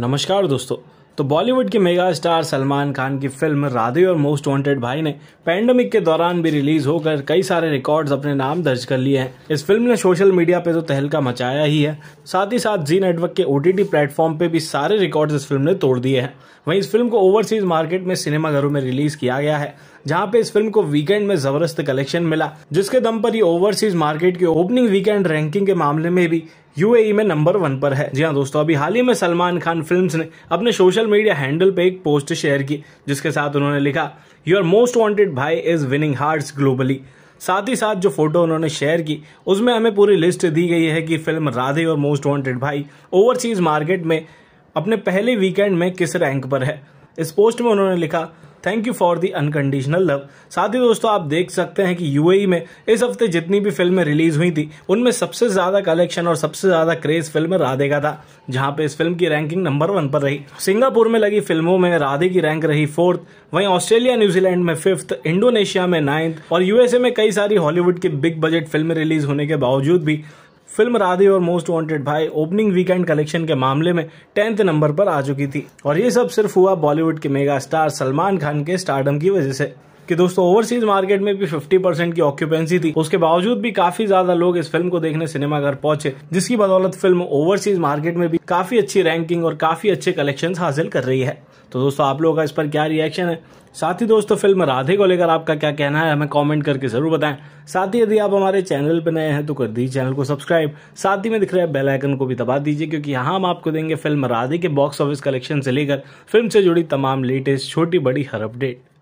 नमस्कार दोस्तों तो बॉलीवुड के मेगा स्टार सलमान खान की फिल्म राधे और मोस्ट वांटेड भाई ने पैंडमिक के दौरान भी रिलीज होकर कई सारे रिकॉर्ड्स अपने नाम दर्ज कर लिए हैं इस फिल्म ने सोशल मीडिया पे तो तहलका मचाया ही है साथ ही साथ जी नेटवर्क के ओ प्लेटफॉर्म पे भी सारे रिकॉर्ड्स इस फिल्म ने तोड़ दिए हैं वहीं इस फिल्म को ओवरसीज मार्केट में सिनेमाघरों में रिलीज किया गया है जहां पे इस फिल्म को वीकेंड में जबरदस्त कलेक्शन मिला जिसके दम पर ये ओवरसीज मार्केट की ओपनिंग वीकेंड रैंकिंग के मामले में भी यूएई में नंबर वन पर है जी हाँ दोस्तों अभी हाल ही में सलमान खान फिल्म्स ने अपने सोशल मीडिया हैंडल पे एक पोस्ट शेयर की जिसके साथ उन्होंने लिखा your most wanted Bhai is winning hearts globally साथ ही साथ जो फोटो उन्होंने शेयर की उसमें हमें पूरी लिस्ट दी गई है कि फिल्म राधे और most wanted Bhai overseas market में अपने पहले वीकेंड में किस रैंक पर है इस पोस्ट में उन्होंने लिखा thank you for the unconditional love साथ ही दोस्तों आप देख सकते हैं कि यूएई e में इस हफ्ते जितनी भी फिल्में रिलीज हुई थी उनमें सबसे ज़्यादा कलेक्शन और सबसे ज़्यादा क्रेज फिल्म राधे का था जहाँ पे इस फिल्म की रैंकिंग नंबर वन पर रही सिंगापुर में लगी फिल्मों में राधे की रैंक रही फोर्थ वहीं ऑस्ट्रेलिया न्यूजीलैंड में फिफ्थ इंडोनेशिया में नाइन्थ और यूएसए में कई सारी हॉलीवुड की बिग बजट फिल्म रिलीज होने के बावजूद भी फिल्म राधे और most wanted Bhai opening weekend collection के मामले में टेंथ नंबर पर आ चुकी थी और ये सब सिर्फ हुआ बॉलीवुड के मेगा स्टार सलमान खान के स्टारडम की वजह से कि दोस्तों ओवरसीज मार्केट में भी 50 परसेंट की ऑक्यूपेंसी थी उसके बावजूद भी काफी ज्यादा लोग इस फिल्म को देखने सिनेमाघर पहुंचे जिसकी बदौलत फिल्म ओवरसीज मार्केट में भी काफी अच्छी रैंकिंग और काफी अच्छे कलेक्शन हासिल कर रही है तो दोस्तों आप लोगों का इस पर क्या रिएक्शन है साथ ही दोस्तों फिल्म राधे को लेकर आपका क्या कहना है हमें कमेंट करके जरूर बताएं साथ ही यदि आप हमारे चैनल पर नए हैं तो कर दीजिए चैनल को सब्सक्राइब साथ ही में दिख रहे बेल आइकन को भी दबा दीजिए क्योंकि यहाँ हम आपको देंगे फिल्म राधे के बॉक्स ऑफिस कलेक्शन से लेकर फिल्म से जुड़ी तमाम लेटेस्ट छोटी बड़ी हर अपडेट